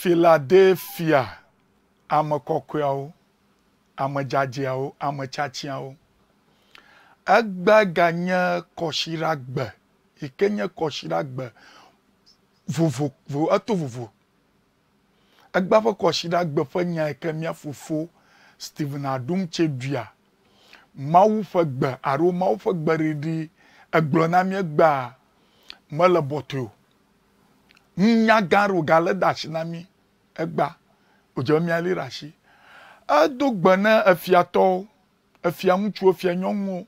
filadelfia ame kɔkɔeawo ame dzadzɛawo ame tsatsawo egbe ganye kɔsiɖagbe yi ke nye kɔsiɖagbe vovovo eto vovo egbe ƒe kɔsiɖagbe ƒe nya yi ke mía fofo stephen adum tse dua mawu ƒe gbe alo mawu ƒe gbeɖiɖi egblɔ na mí gbea mele bɔtɔe o nya gã roga le da asi na mi egba wòdze miali ɖe asi edo gbe ne efiatɔwo efia ŋutsuwo fia nyɔnuwo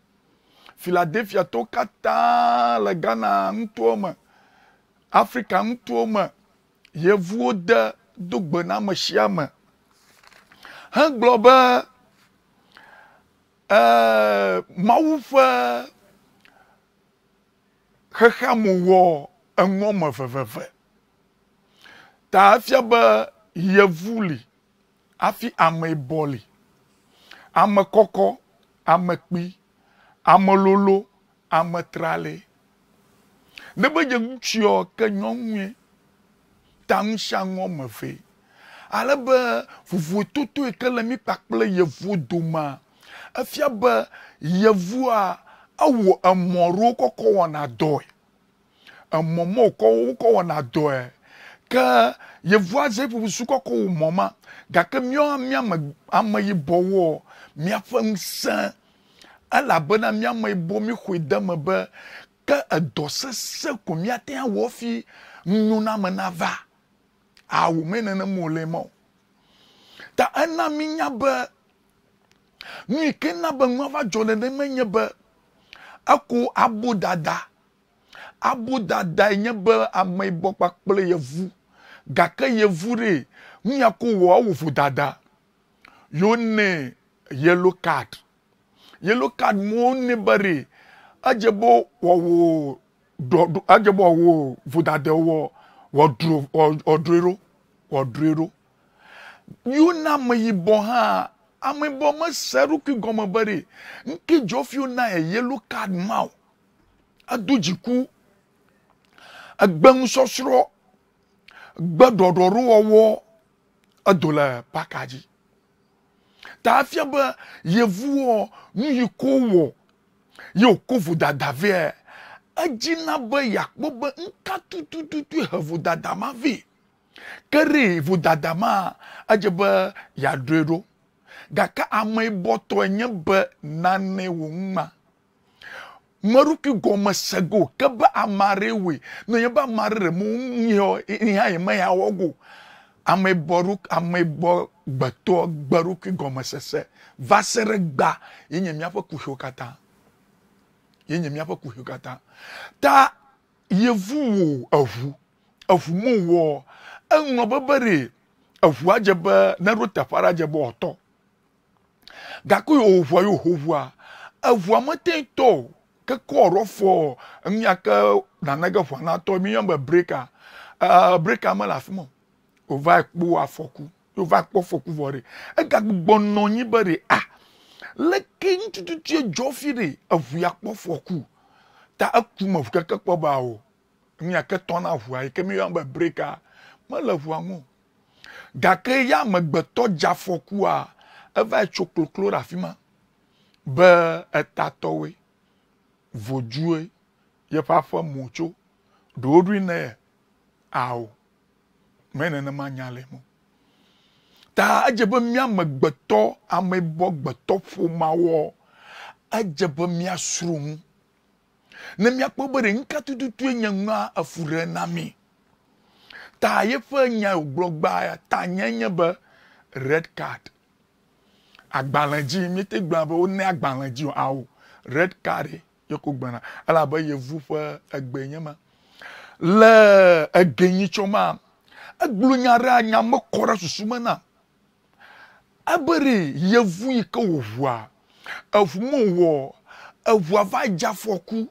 filadelfiatɔwo katã le ghana ŋutɔwo me afrika ŋutɔwo me yevuwo de do gbe na ame sia me hegblɔ be mawu ƒe xexeame wɔ me veveve ta afia be yevu li hafi ameyibɔ li ame kɔkɔ ame kpi ame lolo ame trale ne be dze ŋutsuɔ ke nyɔnue ta ŋusia ɔme ve alebe vovototo yi ke le mi kpakple yevuwo domea efia be yevua ewɔ emɔ ɖewo kɔkɔ wɔna dɔe emɔ ma wòkɔ wokɔ wɔna dɔe ke yevua ze ƒoƒu sukɔ kɔ wò mɔ ma gake míawo míame ameyibɔwo míaƒe ŋusẽ elabena míameyibɔ míxoe de me be ke edɔ sesẽ ko míate awɔ fi nunyoname nava awu me nenem wòle ma o ta ena mínya be nu yi ke na be nua va dzɔ nenema nye be eko abodada abodada nye be ameyibɔ kpakple yevu gake yevu ɖe nuya ko wɔ ewɔ dada yewo nɛ yelo card yelo card mewo nɛ be ɖe edze be wɔwɔ ɖɔ edze be wɔwɔ vodada wɔ wɔdro wɔdroe ɖo wɔdroe ɖo yiwo na ameyibɔ hã ameyibɔ mese eɖokui gɔme be ɖe ŋke dzɔfiwo na yelo card ma o edo dziku egbe nusɔsrɔ. gbeɖɔɖɔɖowɔwɔ edo le paka dzi ta afia be yevuwo nu yi ko wɔ ye wòko vodada vɛ edzina be yakpɔ be nka tutututu he vodada ma vɛ ke gaka vodada ma edze be yaɖoe ɖo gake ameyibɔtɔ nye be nane wò ŋu maruki goma sago kaba amarewe no yaba amarere mu nyo iha yema ya wogo ame amebo gbato gbaruki goma sese vasere gba yenye miaƒe kuhio kata yenye miaƒe kuhio kata ta yevu wo eʋu eʋu mu wɔ eŋlɔ bebe ɖe eʋua dze be neɖo teƒe aɖe dze be wɔtɔ gake yewo ʋua yewo ke kɔ ɔrɔ fɔ nu ya ke nanege ʋanatɔ mi yɔn be breka ɛɛ eh, breka mele afi ma wova kpɔ afɔku wova kpɔ afɔku vɔ ɖe egagbɔ nɔ anyi be ɖe a ah! leke ŋutututu edzɔ fi ɖe eʋu ya kpɔ afɔku ta eku me ʋu keke kpɔ ba o nu tɔna ʋua yi ke mi yɔn be breka mele ʋua ŋu gake ya amegbetɔ dze afɔkua eva tso kloklo ɖe afi ma be etatɔwoe vojue yeƒe aƒe mu tso ɖewo ɖoe ne awo me nenema nya le mu ta edze be miamegbetɔ ameyibɔ gbetɔ ƒomawɔ edze be miasrɔ̃ ŋu ne miakpɔ be ɖe ŋka tututue nye ŋua efu na mi ta yeƒe nya wògblɔ ya ta nye nye be red card agbalẽ dzi mi te gblɔ be wone agbalẽ dzi awo red card. E yɛkɔ gbana alabe yevu ƒe egbe nye ma le egenyi tsɔ ma egblɔ nya ɖe anya mekɔ ɖe susu me na ebe ɖe yevu yi ke wòʋua eʋu mewɔ eʋua va dze afɔku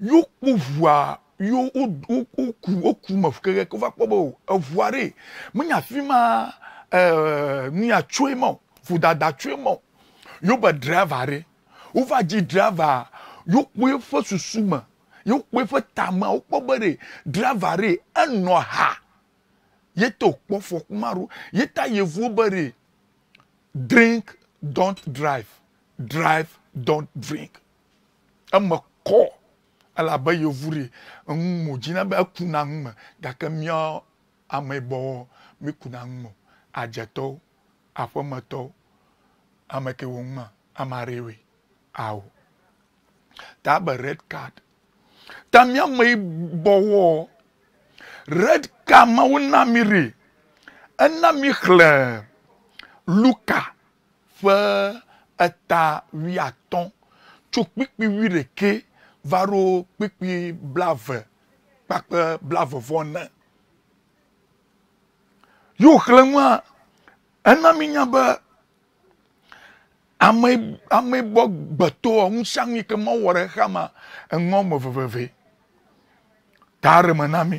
yóò kpɔ ʋua yóò woku woku me keke ke wova kpɔ be o eʋua ɖe menye afi ma ɛɛ nuya tsoe ma o vodada tsoe ma o yóò be driva ɖe wova dzi driva yokpoe ƒe susu me yokpoe ƒe tame wokpɔ be ɖe drava ɖe enɔ ha yeta wòkpɔ fɔku ma ɖo yeta yevuwo be ɖe drink don't drive drive don't drink eme kɔ elabe yevu ɖe ŋu mo dzina be ekuna ŋu me gake mía ameyibɔwɔ mi kuna ŋu mo adzetɔwo aƒemetɔwo ame ke wo ŋu ma ame aɖewoe awo ta be red card. Ta míame me wɔ red card mawo na mi ri ena mi xlẽ luka ƒe eta wuiatɔ̃ tso kpikpi wui ɖeke va ɖo kpikpi blave kpakpe blavevɔ ne. Yiwo xlẽ ŋua ena mi nya be Ame ame gbɔ gbetɔ ŋusanu yi ke mewɔ ɖe xa ma eŋɔ me veveve ta re me na mi.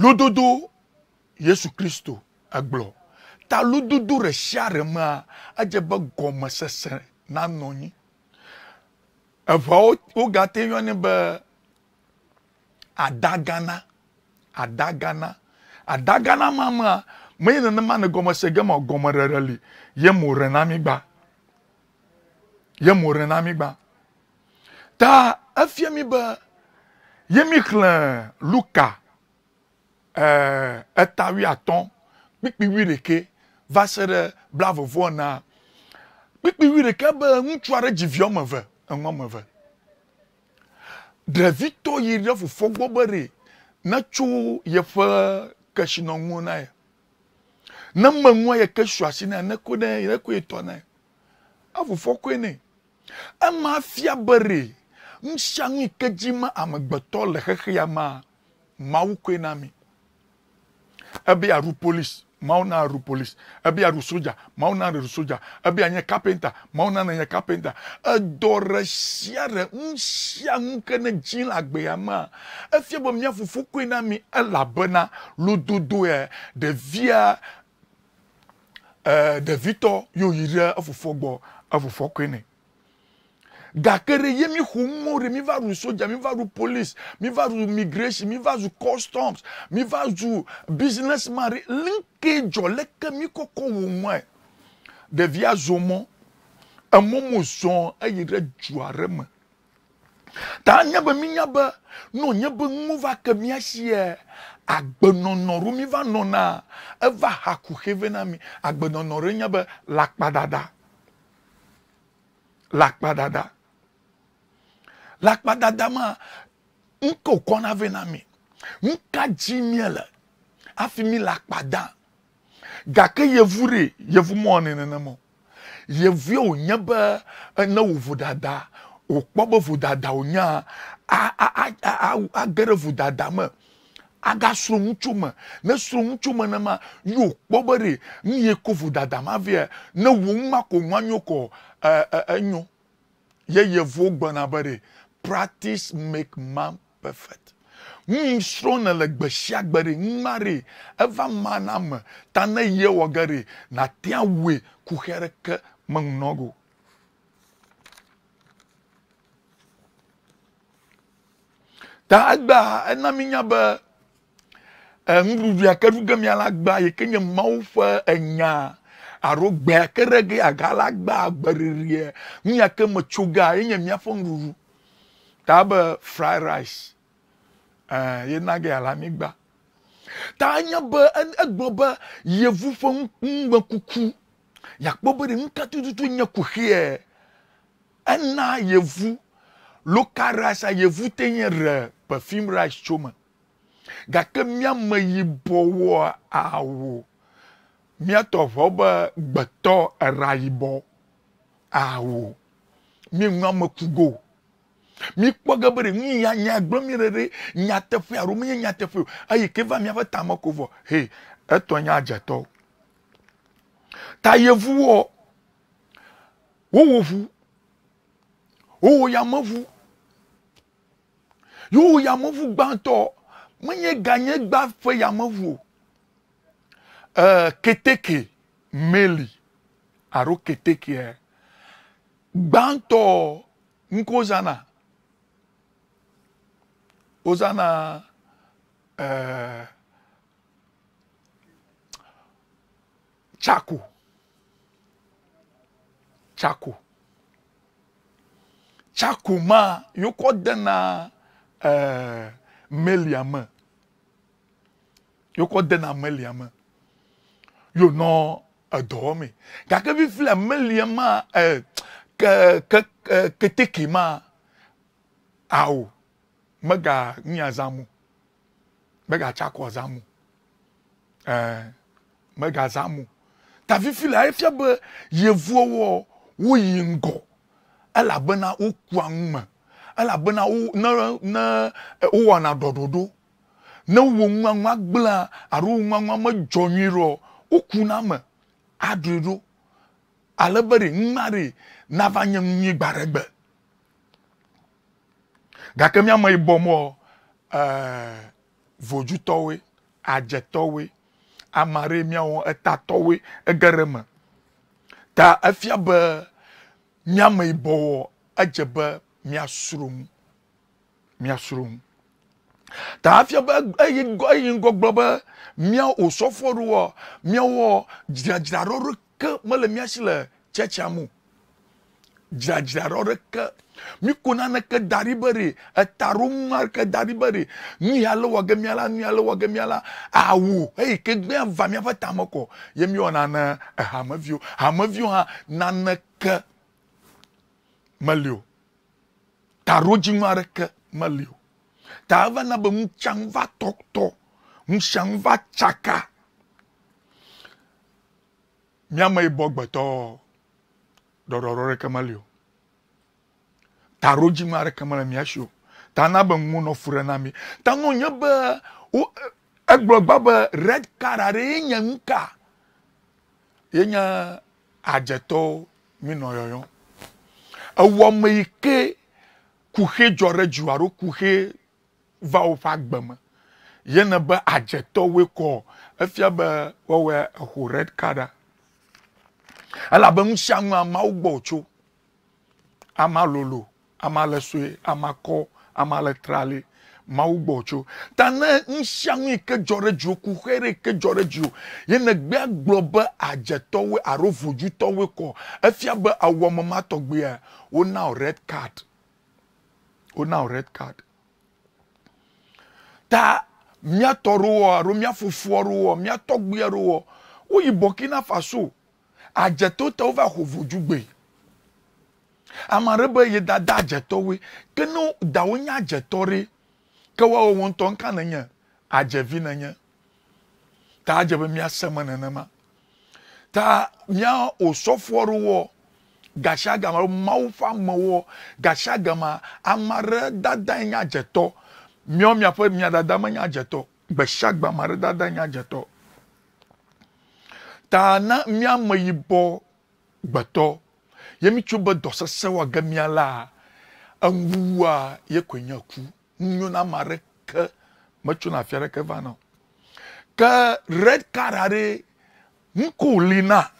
Lododo Yesu Kristo egblɔ ta lododo ɖe sia ɖe mea edze be gɔmesese nanɔ anyi. Eʋeawo wogate yɔnɛ be adagana adagana adagana ma mea menye nenema ne gɔmese ge ma gɔmeɖeɖe li ye mo re mi gba ye mo re mi gba ta efia mi be ye mi xlẽ luka eh, etawui atɔ̃ kpikpi wi ɖeke va se ɖe blavovɔ na kpikpi wi ɖeke be ŋutsu aɖe dzi vi wɔme eve eŋu wɔme eve ɖevitɔ yi ɖe fofo gbɔ be ɖe netso yeƒe kesinɔnuwo na ye na mma nwa yɛ kasu ase na ne ko dɛn etɔ na afofo ko ne ama afia bere nsianu kedzi ma amegbetɔ le xexea ma mawu koe na mi ebe ya ru polisi mawu na ru polisi ebe ya soja mawu na ru soja ebe ya nye kapenta mawu na na nye kapenta edɔ ɖe sia ɖe nusianu ke ne dzi le agbea ma efia be mia fufu koe na mi elabena lododo ya e, ɖevia ɖevitɔ yiwo yi ɖe efofo gbɔ efofo koe nɛ gake ɖe ye mi xɔ ŋuwo ɖe mi va ɖu soja mi va ɖu police mi va ɖu migration mi va ɖu customs mi va ɖu business man ɖe linke dzɔ leke mi kɔkɔ wɔ ŋuae ɖevia zɔ mɔ emɔ mo eyi ɖe du aɖe me ta nye be mi nya be no nye be ŋuwo va ke mia sie agbenɔnɔ rumi va nɔna eva ha kuxe na mi agbenɔnɔ re nye be lakpadada lakpadada lakpadada ma nuke wòkɔna vɛ na mi nuka dzi mie le hafi mi lakpada gake yevu re yevu mɔ ne nenema yevu wònye be eh, ne wò vodada wòkpɔ be vodada wònya a a a a a ge ɖe vodada me agasrɔ̀ ŋutsu me ne srɔ̀ ŋutsu me ne ma yio kpɔ be ɖe nu yi ko vo dada ma via ne wo ŋu ma ko nua eh, eh, eh, nyo ko enyo ye yevuwo gbɔna be ɖe practice make man perfect nu srɔ̀ ne le gbe sia gbe ɖe nu ma ɖe eva ma na me ta ne ye wɔ ge ɖe natia woe ku xe ɖe ke me ŋu go. ta egbea ena mi nya be nuɖuɖu yake ɖu ge mia la gba yi ke nye mawu ƒe enya alo gbe yake ɖe ge aga la gba agbeɖeɖea nu yake me tso ga ye nye míaƒe nuɖuɖu ta be fried rice ye na ge ala mi gba ta nye be egblɔ be yevu ƒe ŋumekuku yakpɔ be ɖe nukatututu nye kuxie ena yevu local rice yevu te nye re perfume rice tso me gake míame yibɔwoa awo míatɔ ʋɔ be gbetɔ era yibɔ awo míenu ame kugo mikpɔ ge be ɖe nu ya nya gblɔm mi ɖeɖe nyateƒe alo menye nyateƒe o eyi ke va míaƒe tame ko vɔ he etɔ nye adzetɔ ta yevuwo wowɔ ʋu wowɔ yameʋu yewo yameʋu gbãtɔ menye ganyegba ƒe yameʋu o uh, eh, keteke meli alo ketekea eh. gbãtɔ nuke wozana wozana uh, eh, tsako tsako tsako ma yokɔ dena uh, melia me yokɔ de na amelia me yo nɔ edɔwɔ me gake fifi le amelia ma ɛ eh, ke ke keteke ma awo mega nya zamu mega tsakɔ zamu ɛ eh, mega zamu ta fifi e le efia be yevuwo wɔ woyi ŋgɔ elabena wokua ŋu me elabena wo ne ne wowɔna ɖɔɖɔɖo. ne nwa nwa gblẽ alo wò ŋuaŋua medzɔ nyui woku na eme aɖoe ɖo alebe ɖe ŋua ɖe nava nye nu nyui gba ɖe gbe gake miame yibɔ mɔ ɛɛ eh, vodutɔwoe adzetɔwoe ame aɖe miawɔ etatɔwoe ege ɖe me ta efia be miame yibɔ wɔ edze be miasrɔ̃ nu miasrɔ̃ nu. tààfia bɛ eye ŋgɔ eye ŋgɔgblɔ be mía osɔfo ɖoa míawɔ dzradzra ɖɔ ɖeke mele mía si le tsɛtsia mu dzradzra ɖɔ ɖeke míko naneke da ɖi be ɖe etaɖoŋua ɖeke da ɖi be ɖe nu ya le wɔge mía la nu ya le wɔge mía la awu eyi ke gbea va míaƒe tame kɔ ye míwɔna ne ehameviwo hameviwo hã naneke meli o taɖodzinu aɖeke meli o Tava na be ŋutsang va tɔtɔ ŋutsang chaka, tsaka miameyibɔ gbetɔ ɖɔɖɔɖɔ ɖeke meli o taɖodzima ɖeke mele miasi ta na be ŋu nɔ mi ta ŋu nye be wo egblɔ red karare aɖe ye nye ajeto ye nye adzetɔwo mi nɔ yɔyɔm ewɔ me yi ke kuxe dzɔ va woƒe agbe me yena be adzetɔwoe kɔ efia be wɔwɔ eho red card elabe nu sia nu amawo gbɔ wotso ama lolo ama le sue ama kɔ ama le trali mawu gbɔ tso ta ne nusianu yi ke dzɔ ɖe dziwo ku ɖe yi ke dzɔ ɖe dziwo ye negbea gblɔ be adzetɔwoe alo vodzutɔwoe kɔ efia be awɔmematɔgbea wona o red card wona o red card ta miatɔ ɖo wɔ alo mìafofoa ɖo wɔ mìatɔgbia ɖo wɔ woyi burkina faso adzetɔ ta wova ho vodzugbe ame aɖe be ye dada adzetɔwoe ke ne dawo nye adzetɔ ɖe ke woawo wo ŋutɔ nka nenye adzevi nenye ta adze be miase me nenema ta mia osɔfoa ɖo wɔ gasi agama mawu ƒe amewo gasi agama ame aɖe dada nye adzetɔ. miɔ miaƒe miadada menye adzetɔ gbe sia gbe ame aɖe dada nye adzetɔ ta na miame yibɔ gbetɔ ye mitso be dɔ sese wa ge miala eŋuwua ye koe nye ku ŋunyo na ame aɖeke metso na afi aɖeke va na o ke red card aɖe ŋko li na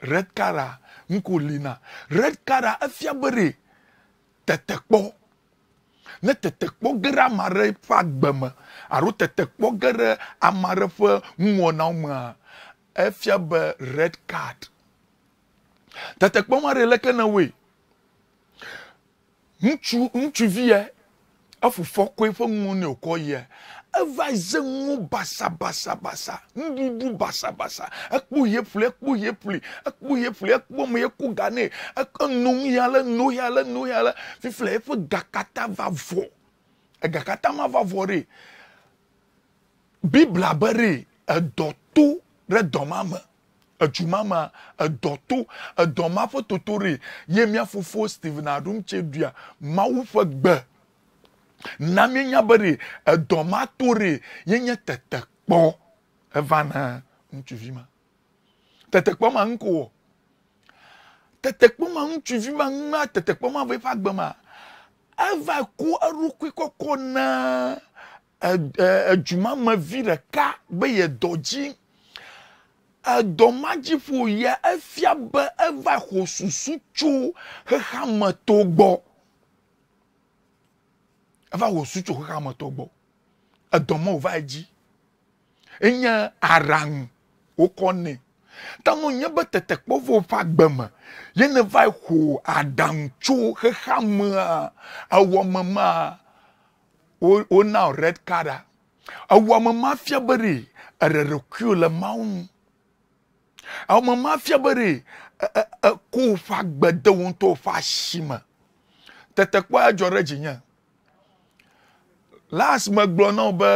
red card ŋko li na red card efia be ɖe tete kpɔ ne tetekpɔ ge ɖe ame aɖe ƒe agbe me alo tetekpɔ ge ɖe ame aɖe ƒe nuwɔnawo mea efia be red card tetekpɔ ma ɖe leke ne woe ŋutsu ŋutsuvia efu fɔkɔe ƒe nuwo ne wòkɔ yia eva ze ŋu basabasabasa nuɖuɖu basabasa ekpo ye ƒli ekpo ye fli ekpo ye fli ekpo me yeku ga nɛ eno nu ya le no ya le no ya le fifla eƒe ga katã va vɔ ega katã ma va vɔ ɖe bibla be ɖe edɔ to ɖe dɔ ma me edumama edɔma e e ƒe toto ɖe ye mía fofo steven aɖumtse dua mawu ƒe gbe na míenya be ɖe edɔ ma to ɖe ye nye tetekpɔ eva na ŋutsuvi ma tetekpɔ ma ŋu ko wɔ tetekpɔ ma ŋutsuvi ma ŋu ma tetekpɔ ma be eƒe agbe ma eva ku eɖokui kɔkɔ na e, edumamevi ɖeka be ye dɔ dzi edɔ ma dzi ƒo ya efia be eva xɔ susu tso xexea gbɔ eva wòsu tso xexeametɔ gbɔ edɔmɔ wòva edzi enye araŋu wokɔ nɛ tanu nye be tetekpɔvɔ ƒe agbeme ye ne va ho aɖaŋu tso xexeamea ewɔmemea wona red carda ewɔmema fia be ɖe eɖeɖekui le mawu ŋu ewɔmema fia be ɖe eko e, e, woƒe agbe de wo ŋutɔ woƒe asi me tetekpɔ ya dzɔ ɖe dzinye las megblɔ na wo be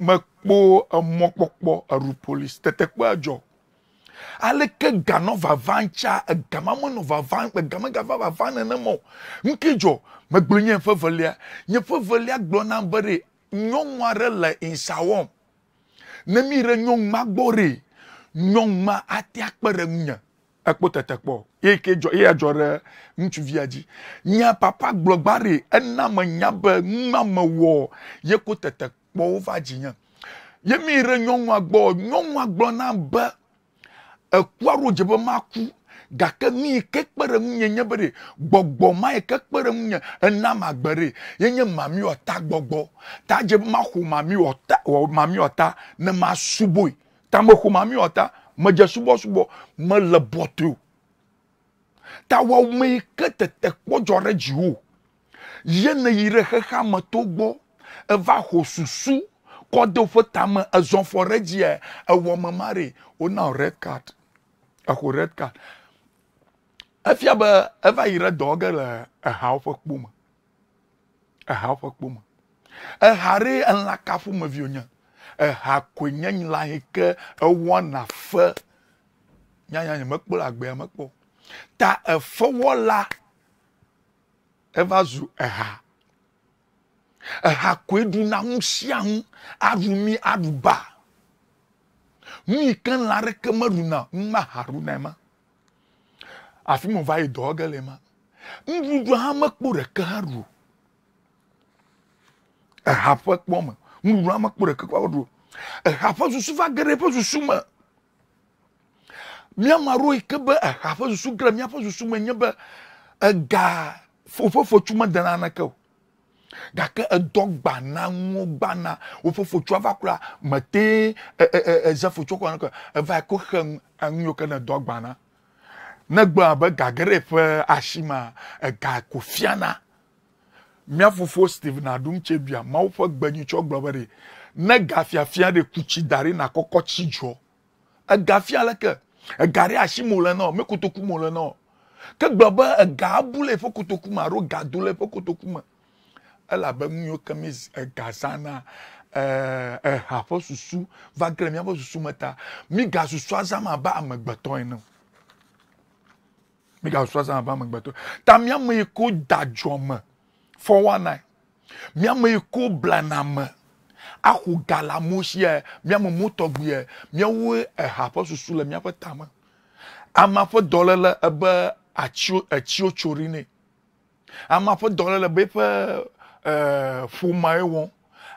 mekpo emɔkpɔkpɔ police polisi tetekpea dzɔ aleke ga nɔ vava ŋtsa ega ma menɔ vava ega megava vava nenema o ŋke dzɔ megblɔ nye ƒe velia nye ƒe velia gblɔ nam be ɖe nyɔnu aɖe le nsa wɔm ne mi ɖe nyɔnu ma gbɔ ɖe nyɔnu ma ate akpe ɖe ŋunya ekpo tetekpɔ yi ke dzɔ eya dzɔ ɖe ŋutsuvia dzi nya papa gblɔgba re ena me nya be nua me wɔ ye ko tete kpɔ wo va dzinye ye mi re nyɔnua gbɔ nyɔnua gblɔ na be ekua ɖo dze be ma ku gake nu yi ke kpe ɖe ŋu nye nye be ɖe gbɔgbɔ ma yi ke kpe ɖe ŋu nye ena ma gbe ɖe ye nye mami ɔta gbɔgbɔ ta dze be ma ho mami ɔta wɔ mami ɔta ne ma suboe ta me ho mami ɔta medze subɔsubɔ mele bɔtɔe o tawɔme yi ke tete kpɔdzɔ ɖe dziwò ye ne yi ɖe xexea me to gbɔ eva ho susu kɔ de woƒe tame ezɔ fɔ ɖe dzia ewɔ me ma wona red card exo red card efia be eva yi ɖe dɔ ge le ehawo ƒe kpo me ehawo ƒe kpo me eha ɖe elã ka ƒomevi wonye eha koe nye nyila yi ke ewɔna fe nyanyanya mekpɔ le agbea mekpɔ o ta efewɔla eva zu eha eha koe ɖuna nu sia nu aɖu mi aɖu ba nu yi ke lã aɖeke meɖuna nu ma ha ɖuna ma afi ma va yi dɔ ge le ma nuɖuɖu hã mekpɔ ɖeke hã ɖu eha ƒe kpɔ nuɖuɖu hã mekpɔ ɖeke hã ɖu eha ƒe susu va ge eƒe susu me míama ɖewo yi ke be eha ƒe susu gre míaƒe susu me nye be ega woƒe fotsu mede naneke o gake edɔ gbana nuwo gbana woƒe fotsua va kura mete eze eh, eh, eh, fotsua kɔ naneke eva ko xe enu yiwo ke ne dɔ gbana ne gblɔ abe gagere ƒe asima ega ko fiana míafofo steve naɖum tse bia mawo ƒe gbenyitsɔ gblɔ be ɖe ne gafiafia ɖe kutsi da ɖe nakɔkɔ tsi dzɔ egafia leke ega ɖe asi mo le na me kotoku mo le na ke gblɔ be ega bu le eƒe kotoku me alo ga do le eƒe kotoku me elabe nu yiwo ke mi ega zana eha ƒe susu va ge le míaƒe susu me ta mi ga susua zam abe amegbetɔ ene mi ga susua zam abe amegbetɔ ta mi ame yi ko da dzɔ me fɔ wa mi ame yi ko blana me axɔ ga le amewo sia miame mo tɔgbuiɛ miawo eha ƒe susu le miaƒe tame amea ƒe dɔléle ebe eh, atsiwo etsiwo tsori nɛ amea ƒe dɔléle be eƒe ƒomae wɔm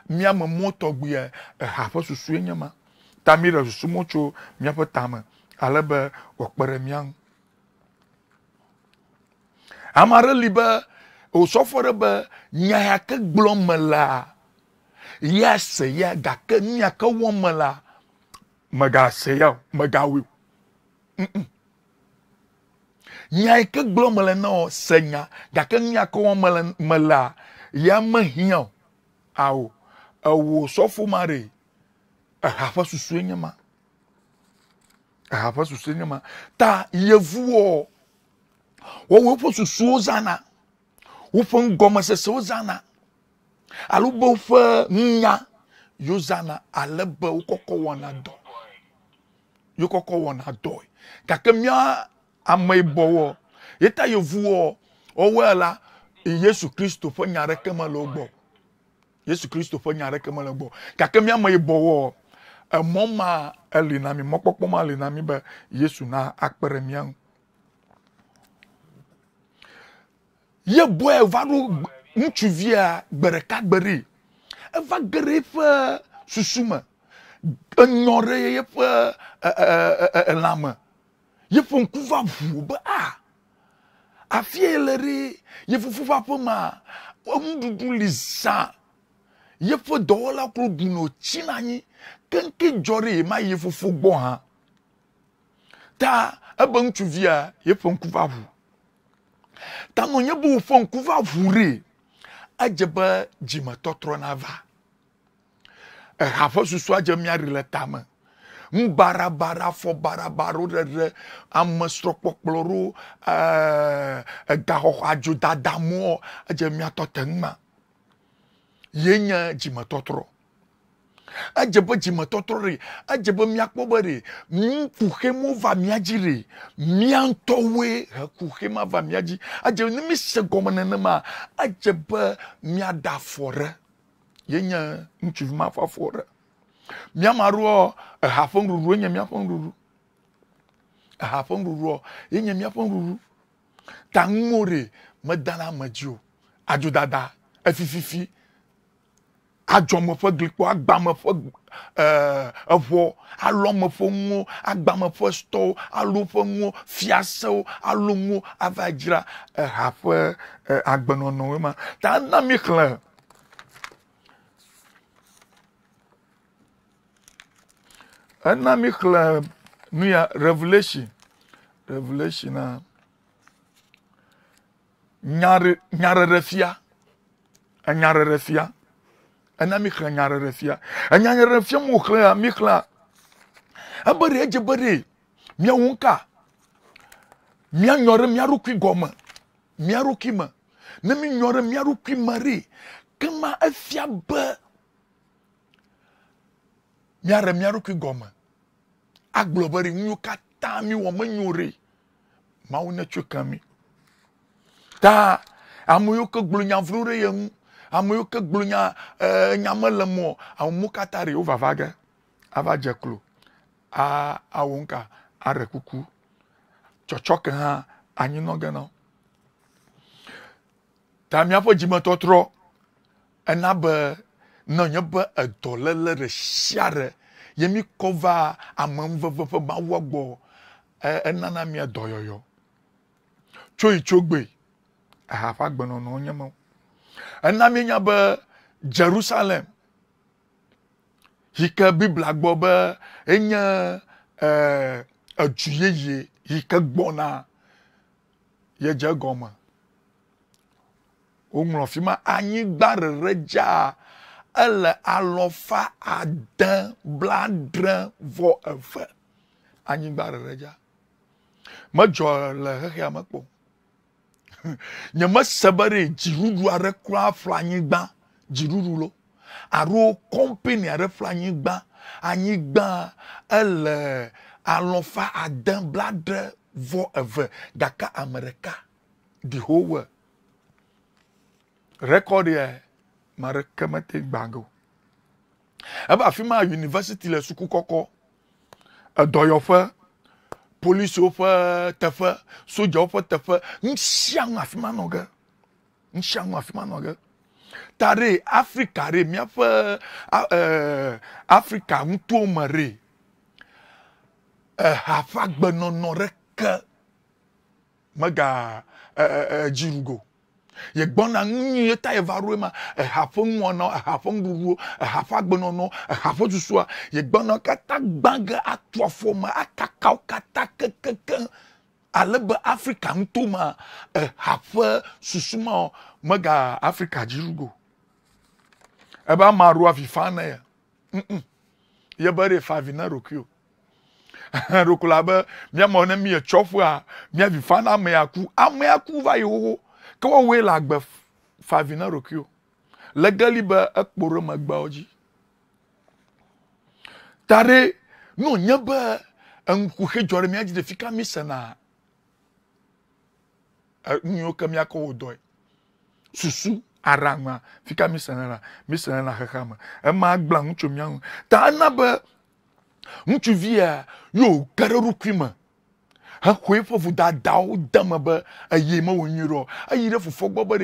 miame mo tɔgbuiɛ eha ƒe susue nye ma e eh, e ta le susu mo tso miaƒe tame alebe wòkpe ɖe mia ŋu ame aɖe li be wòsɔfɔ ɖe be nya ya ke gblɔm melea yase ya gake nu ya ke wɔm me la megase ya o megawui o nya yi ke gblɔm mele na o se nya gake nu ya ke wɔm mele ya me hiã o awo ewo sɔfo ma ɖe eha ƒe susue ma eha ƒe susue nye ma ta yevuwo wɔwɔ woƒe susuwo zana woƒe ŋgɔmesesewo zana alo be woƒe nya yo zana ale be wokɔkɔ wɔna dɔ yo kɔkɔ wɔna dɔe gake mía ameyibɔwɔ yeta yevuwɔ wɔwɔe la yesu kristo ƒe nya aɖeke mele wo gbɔ yesu kristo ƒe nya aɖeke mele gbɔ gake mía ameyibɔwɔ emɔ ma eli na mi mɔkpɔkpɔ ma eli na mi be yesu na akpe ɖe mía ŋu ye va ɖo ŋutsuvia gbe ɖeka eva ge ɖe eƒe susu me enyɔ ɖe yeƒe elãme e, e, e, yeƒe ŋku va ʋu be a afie le ɖe ye fofo ƒe aƒemea enuɖuɖu li zã yeƒe dɔwɔla klo ɖuna tsi na anyi keŋke dzɔ ɖe ye ma gbɔ hã ta ebe ŋutsuvia yeƒe ŋku va ʋu ta nɔnye be woƒe ŋku va ʋu ɖee edze be dzimetɔtrɔ nava eha ƒe susua dze miaɖi le tame nubarabara afɔbarabaro ɖeɖe amesrɔ̀kpɔkplɔ ɖo eh, egaxɔxɔ adzodadamuɔ edze miatɔ te ŋu ma yee nye dzimetɔtrɔ edze be dzimetɔtrɔ ɖe edze be míakpɔ be ɖe míku xemwo va mía dzi ɖe míaŋtɔwoe heku xema va mía dzi edze ne mí se gɔme nenema edze be míada afɔ ɖe ye nye ŋutsuvi ma ƒe afɔ ɖe míama ɖoa eha ƒe nuɖuɖu nye míaƒe nuɖuɖu eha ƒe nuɖuɖua ye nye míaƒe nuɖuɖu ta nuwo ɖe medana ame dzi o adzodada efififi adzɔmefɔ glikpɔ agbamefɔ eʋɔ alɔmefɔ ŋuwo agbamefɔ eh, stɔwo alo ƒe ŋuwo fiasewo alo ŋuwo ava dzra eha ƒe eh, agbenɔnɔwoe ma ta na mi xlẽ ena mi xlẽ nuya revelation revelation na nyare nyarerefia enyarerefia ɛna mi xlẽ nya ɖeɖe fia enya nya ɖeɖe fia mo xlẽ mi xlẽ ebe ɖe edze be ɖe miawo ŋka mianyɔ ɖe miaɖokui gɔme miaɖokui me ne mi nyɔ ɖe miaɖokui me ɖe kema efia be miaɖe miaɖokui gɔme agblɔ be ɖe nuyiwo katã mi wɔ menyo ɖe mawu ne tso kan mi ta ame yiwo ke gblɔ nyavlo ɖe ye ŋu ame yiwo ke gblɔ nya ee nya mele mɔ amewo katã ɖe wo vava ge ava dze klo a awɔ nka aɖe kuku tsɔtsɔke hã anyinɔ ge na wo ta míaƒe dzimetɔtrɔ ena be nenye be edɔléle ɖe sia ɖe ye mi kɔ va ameveve ƒe mawua gbɔ e, enana mia dɔyɔyɔ tso yi tso gbe eha ƒe nye mawo Ena míenya be Jerusalem yi ke Biblia gbɔ be enye eh, edu yeye yi ke gbɔna yedze egɔme. Woŋlɔ fi ma anyigba rere dzaa ele alɔfa ade bladre vɔ eve anyigba rere dzaa. Medzɔ le xexea me kpɔ. Nyama sabare ɖe dziɖuɖu aɖe kura fla anyigba dziɖuɖu lo alo kɔmpini aɖe fla anyigba anyigba ele alɔfa ade bladre vɔ eve gake ame ɖeka the whole world record yɛ ma ɖe ke mete gbãge o ebe afi ma university le suku kɔkɔ edɔyɔƒe polisiwo ƒe teƒe sodzawo ƒe teƒe nu sia nu afi ma nɔ ge nu sia afi ma nɔ ge ta ɖe afrika ɖe míaƒe uh, afrika ŋutuwo me ɖe eha ƒe agbenɔnɔ ɖe ke mega dziɖugo. E, e, e, uh, uh, yɛgbɔna nu yɛ ta yɛvaroe ma eha ƒe nuwɔna eha ƒe nuɖuɖuwo eha ƒe agbenɔnɔ eha ƒe susua yɛgbɔna katã gbãge atu afɔ me akakawo katã kekekeŋ alebe afrika ŋutɔ ma eha ƒe susu ma mega afrika dzi ɖugo ebe ama ɖo avi fa na ya yebe ɖe fa avi na ɖokui o ɖoko la be miamɔ ne mi etsɔƒea miavi fa na amea ku amea ku va yi xoxo ke wowoe le agbe fa vi na ɖokuiwo le geli be ekpo ɖe megbeawo dzi ta ɖe ne wònye be eŋkuxe dzɔ ɖe mía dzi ɖefi ka mi sena e, nu yiwo ke míakɔ wò dɔe susu araŋa fi ka mi sena na mi sena na xexea me ema gblẽ ŋutsu mía ŋu ta ena be ŋutsuvia yewo ke ɖe ɖokui me hwee fo dadawo dama be eye ma wo nyuie ɖo eyi ɖe fofo gbɔ be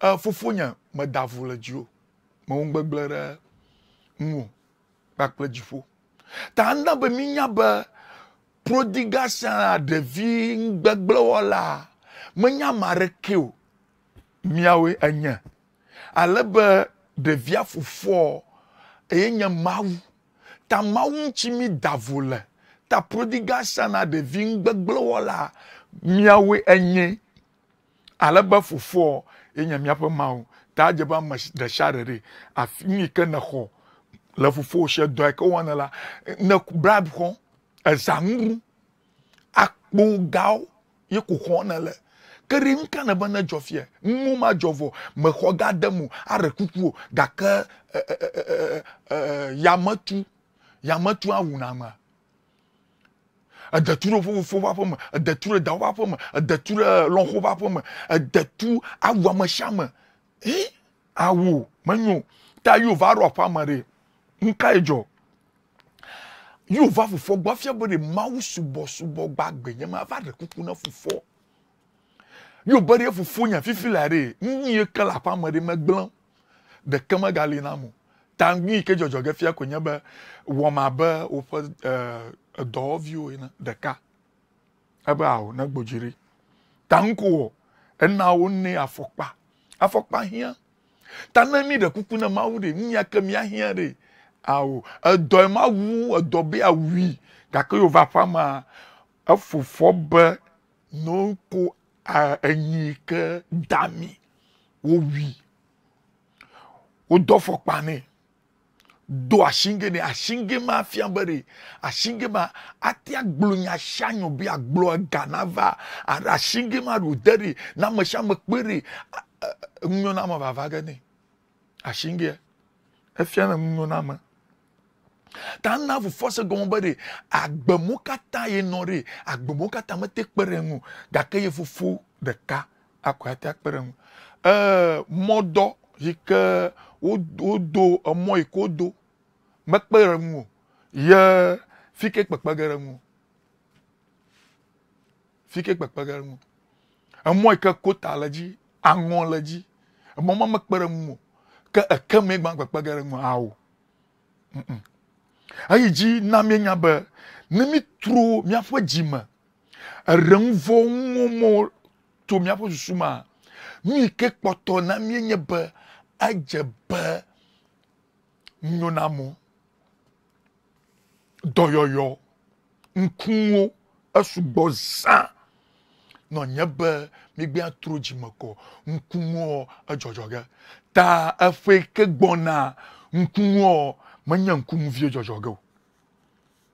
ɖe fofonya meda vo le dziwo me wo gbegblẽ ɖe ŋu kpakple dziƒo ta na be minya be prodigal son ɖevi ŋugbegblẽwɔla menya ame aɖeke o miawoe enye alebe ɖevia fofoa eye nye mawu ta mawu ŋuti mi da vo le ta prodigal son na ɖevi ŋugbegblẽwɔla miawoe enye alebe fofoa yenye miaƒe mawo ta dze be ame ɖe sia ɖe ɖe afi yi ke ne xɔ le fofo sie dɔ yi ke wɔna la ne bla xɔ eza ŋu akpo gawo ye ko xɔ ne le ke ɖe nu ka ne be ne dzɔ fia nu ma dzɔ vɔ me xɔ ga dem o aɖe kuku o gake e, e, e, yametu yametu awuna mea edetu ɖe fofofo ƒe aƒe me edetu ɖe dawo ƒe aƒe me edetu ɖe lɔho ƒe aƒe me edetu awu ame sia ame ee eh? awu menyo ta yi wòva ɖɔ aƒea me ɖe nuka yi dzɔ yi wòva fofo gbɔ fia be ɖe mawu subɔsubɔ gbagbe nye ma va ɖe kuku na fofo yi wòbe ɖe fofo nya fifi la ɖe nu yi ke le aƒea me ɖe megblẽm ɖeke megali na mo ta nu yi ke dzɔdzɔ ge fia ko nye be wɔm abe woƒe ɛɛ. Eh, dɔɔviwo yina ɖeka ebe awo ne gbodziri ta ŋku wɔ ena wo ne afɔkpa afɔkpa hiã ta ne mi ɖe kuku ne mawu ɖe nu ya ke mia hiã ɖe awo edɔ ma wu edɔ be awui gake yewo va amea efofɔ be no ko enyi ke da mi wowui Wodo afɔkpa nɛ. do asinge ne asinge ma fia be ɖe asinge ma ate agblɔ nya sia nyɔ be agblɔ gana va asinge ma ɖo de na ame sia ame kpe ɖe na ame vava ge ne asingea efia na ŋunyɔ na ame ta na fɔfɔse gɔmɔ be ɖe agbemɔ katã ye nɔ ɖe agbemɔ katã mete kpe ɖe ŋu gake ye fofo ɖeka akɔ ate akpe ɖe ŋu ɛɛ eh, mɔdɔ yi wodo emɔ yi ke wodo mekpe ɖe ŋu o ye fike kpekpe ge ɖe ŋu o fike kpekpe ge ɖe ŋu o emɔ yi ke kota le dzi aŋɔ le dzi emɔ ma mekpe ɖe ŋu o ke eke mee gbã kpekpe ge ɖe ŋu awo eyi dzi na mienya be ne mi tro miaƒe dzime eɖe ŋu vɔ ŋuŋɔmɔ tso miaƒe susu ma nu yi ke kpɔtɔ na mienye be edze be nyonamu dɔyɔyɔ ŋkuwo esugbɔ zã nɔnye be migbea tro dzime kɔ ŋkuwo edzɔdzɔ ge ta efe ke gbɔna ŋkuwo menye ŋkumuvie dzɔdzɔ ge o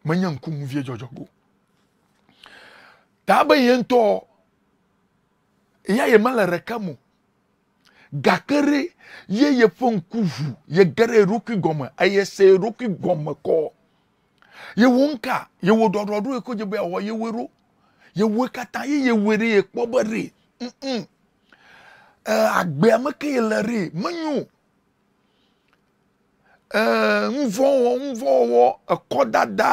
menye ŋkumuvie dzɔdzɔ ge o ta be ye ŋutɔ ya ye mele ɖeka mo gakere ye yeƒe ŋku ʋu ye ge ɖe eɖokui gɔme eye se eɖokui gɔme kɔ yewo ŋka yewo ɖɔɖɔ ɖo yi ko dze be awɔ yewoe ɖo yewoe katã ye yewoe ɖe ye kpɔ be ɖe ŋu agbea me ke ye le ɖe menyo ŋuvɔwɔ eh, ŋuvɔwɔwɔ ekɔdada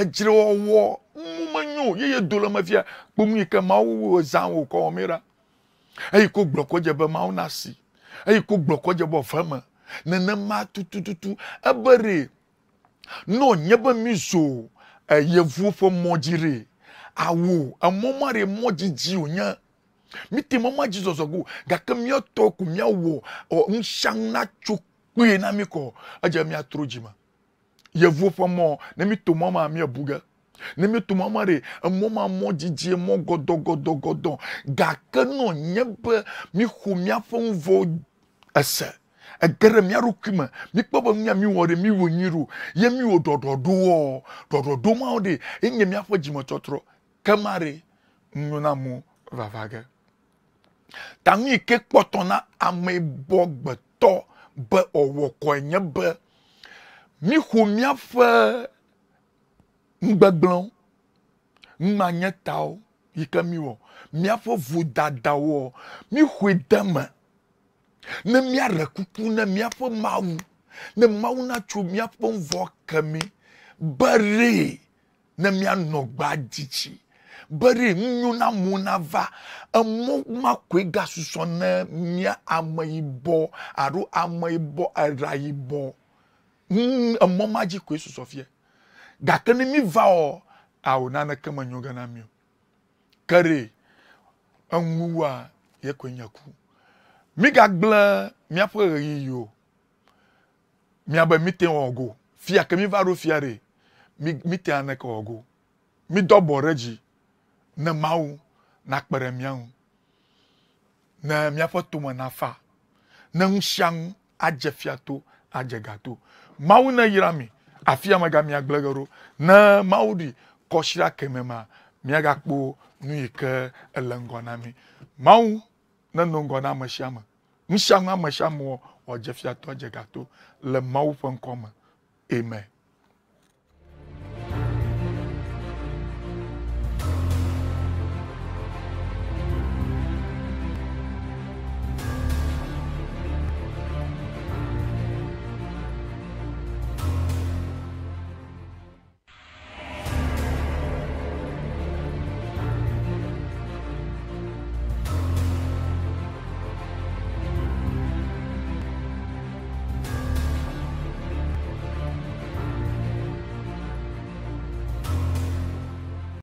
edzrewɔwɔ nu menyo ye ye doleme fia kponu yi ke mawu zã wò kɔ wɔmee ɖa eyi ko gblɔkɔdze be mawu na si eyi ko gblɔkɔdze be ɔfɛ me nenema tutututu ebe re ne wònye be mi zo yevuwo ƒe mɔ re awo emɔ ma re mɔ dzidzi wònye mite mɔ ma dzi zɔzɔ go gake miatɔ ko miawɔ ɔ nusianu na tso kpuie na mi kɔ edze miatro dzime yevuwo ƒe mɔ ne mi to mɔ ma miabu ge nemetoma ma ɖe emɔmamɔ dzidzie mɔ gɔdɔgɔdɔgɔdɔ gake nɔ nye be mixɔ míaƒe nuvɔ ese ege ɖe mía ɖokui me mikpɔ be nuya miwɔ ɖe miwɔ nyi ɖo ye miwɔ ɖɔɖɔɖowɔ ɖɔɖɔɖomawo ɖe enye míaƒe dzimetɔtrɔ ke ma ɖe nyo na mo vava ge ta nu yi ke kpɔtɔ na ameyibɔ gbetɔ be ɔwɔkɔe nye be mixɔ míaƒe nugbegblẽwo numanyetawo yi ke miwɔ míaƒe vodadawɔ míxoe de me ne míaɖe kuku ne míaƒe mawu ne mawu natso míaƒe nuvɔ kemi be re ne míanɔ gbaa dzitsi be ɖe ŋunyo na mo na va emɔ ma koe gasusɔ ne mía ameyibɔ alo ameyibɔ era yibɔ emɔ ma dzi koe susɔ fie gake ne mi va wɔ awo naneke menyo ge na mi o ke ɖe enuwua ye koe nye ku migagblẽ míaƒe ɣeyiɣi o míabe mite wɔgo fia ke mi va ɖo fia ɖe mite aneke wɔgo midɔ abɔ ɖe dzi ne mawu nakpe ɖe mía ŋu ne míaƒe tome nafa ne ŋu ŋu adze fia to adze gato mawu ne yra mi afia ma ga miagblẽ ge ɖo ne mawo ɖi kɔsira kɛmɛ ma miagakpɔ nu yi ke ele ŋgɔ na mi mawu nenɔ ŋgɔ na ame sia ame nu sia nu ame sia ame wɔ wɔ fiatɔ dze gato le mawu ƒe ŋkɔ me amen.